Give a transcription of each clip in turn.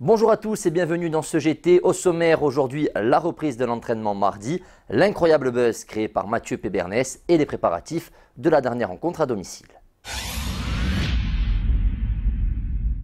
Bonjour à tous et bienvenue dans ce GT. Au sommaire aujourd'hui, la reprise de l'entraînement mardi, l'incroyable buzz créé par Mathieu Pébernès et les préparatifs de la dernière rencontre à domicile.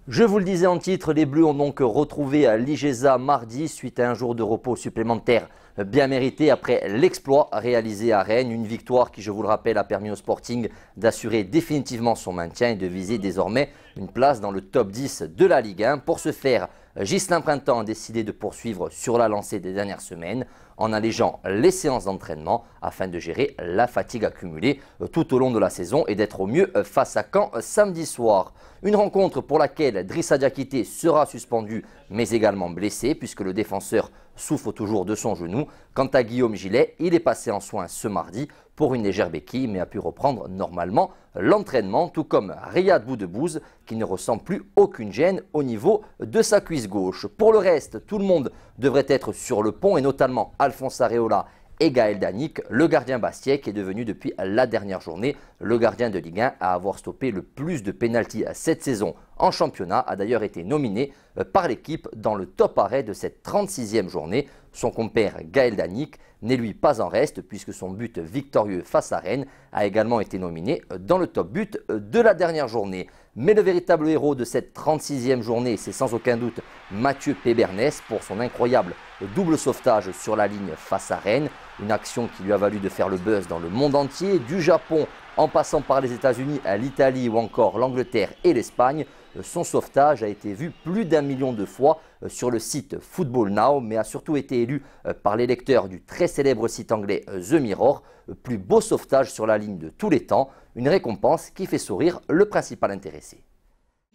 Je vous le disais en titre, les Bleus ont donc retrouvé l'Igesa mardi suite à un jour de repos supplémentaire bien mérité après l'exploit réalisé à Rennes. Une victoire qui, je vous le rappelle, a permis au Sporting d'assurer définitivement son maintien et de viser désormais une place dans le top 10 de la Ligue 1. Pour se faire, euh, Gislain Printemps a décidé de poursuivre sur la lancée des dernières semaines en allégeant les séances d'entraînement afin de gérer la fatigue accumulée euh, tout au long de la saison et d'être au mieux euh, face à Caen samedi soir. Une rencontre pour laquelle Drissa sera suspendu mais également blessé puisque le défenseur souffre toujours de son genou. Quant à Guillaume Gillet, il est passé en soins ce mardi pour une légère béquille, mais a pu reprendre normalement l'entraînement, tout comme Riyad Boudebouze, qui ne ressent plus aucune gêne au niveau de sa cuisse gauche. Pour le reste, tout le monde devrait être sur le pont, et notamment Alphonse Areola et Gaël Danik, le gardien Bastier qui est devenu depuis la dernière journée le gardien de Ligue 1 à avoir stoppé le plus de pénalties cette saison en championnat, a d'ailleurs été nominé euh, par l'équipe dans le top arrêt de cette 36e journée. Son compère Gaël Danik n'est lui pas en reste puisque son but victorieux face à Rennes a également été nominé euh, dans le top but euh, de la dernière journée. Mais le véritable héros de cette 36e journée, c'est sans aucun doute Mathieu Pébernes pour son incroyable double sauvetage sur la ligne face à Rennes, une action qui lui a valu de faire le buzz dans le monde entier, du Japon en passant par les États-Unis à l'Italie ou encore l'Angleterre et l'Espagne. Euh, son sauvetage a été vu plus d'un million de fois euh, sur le site Football Now, mais a surtout été élu euh, par les lecteurs du très célèbre site anglais The Mirror, plus beau sauvetage sur la ligne de tous les temps, une récompense qui fait sourire le principal intéressé.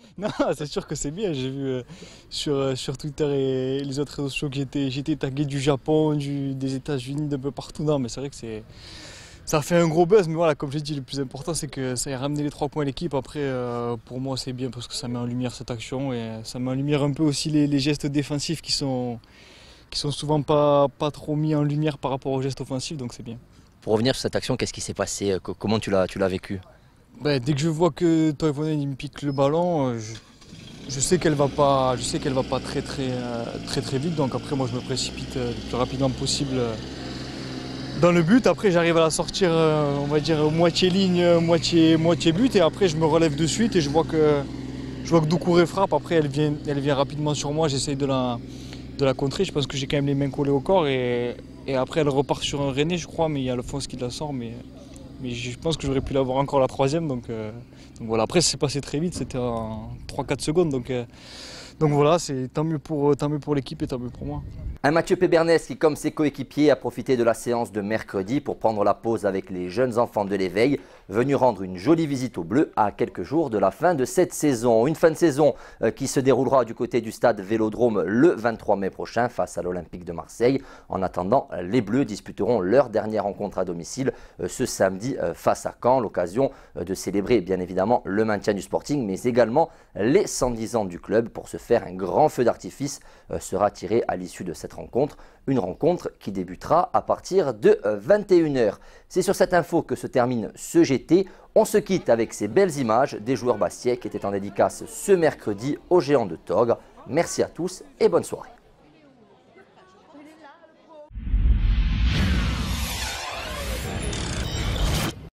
Non, c'est sûr que c'est bien. J'ai vu euh, euh, sur, Twitter et les autres réseaux sociaux que j'étais, j'étais tagué du Japon, des États-Unis, d'un peu partout. Non, mais c'est vrai que c'est, ça fait un gros buzz. Mais voilà, comme j'ai dit, le plus important, c'est que ça a ramené les trois points à l'équipe. Après, euh, pour moi, c'est bien parce que ça met en lumière cette action et ça met en lumière un peu aussi les, gestes défensifs qui sont, qui sont souvent pas, pas trop mis en lumière par rapport aux gestes offensifs. Donc c'est bien. Pour revenir sur cette action, qu'est-ce qui s'est passé Comment tu l'as vécu ben, dès que je vois que Toivonen me pique le ballon, euh, je, sais qu'elle va pas, je sais qu'elle va pas très très, euh, très très vite. Donc après moi je me précipite euh, le plus rapidement possible dans le but. Après j'arrive à la sortir, on va dire moitié ligne, moitié moitié but. Et après je me relève de suite et je vois que je vois que Doucouré frappe. Après elle vient, elle vient rapidement sur moi. J'essaye de la de la contrer. Je pense que j'ai quand même les mains collées au corps et, et après elle repart sur un René je crois, mais il y a Alphonse qui la sort, mais mais je pense que j'aurais pu l'avoir encore la troisième. Donc, euh, voilà, après c'est passé très vite, c'était en 3-4 secondes. Donc euh, donc voilà, c'est tant mieux pour, euh, tant mieux pour l'équipe et tant mieux pour moi. Un Mathieu Pébernes qui, comme ses coéquipiers, a profité de la séance de mercredi pour prendre la pause avec les jeunes enfants de l'éveil, venu rendre une jolie visite aux Bleus à quelques jours de la fin de cette saison. Une fin de saison euh, qui se déroulera du côté du stade Vélodrome le 23 mai prochain face à l'Olympique de Marseille. En attendant, les Bleus disputeront leur dernière rencontre à domicile euh, ce samedi face à Caen, l'occasion de célébrer bien évidemment le maintien du Sporting, mais également les 110 ans du club pour se faire un grand feu d'artifice euh, sera tiré à l'issue de cette rencontre. Une rencontre qui débutera à partir de 21h. Euh, C'est sur cette info que se termine ce GT. On se quitte avec ces belles images des joueurs bastiais qui étaient en dédicace ce mercredi aux géants de Tog. Merci à tous et bonne soirée.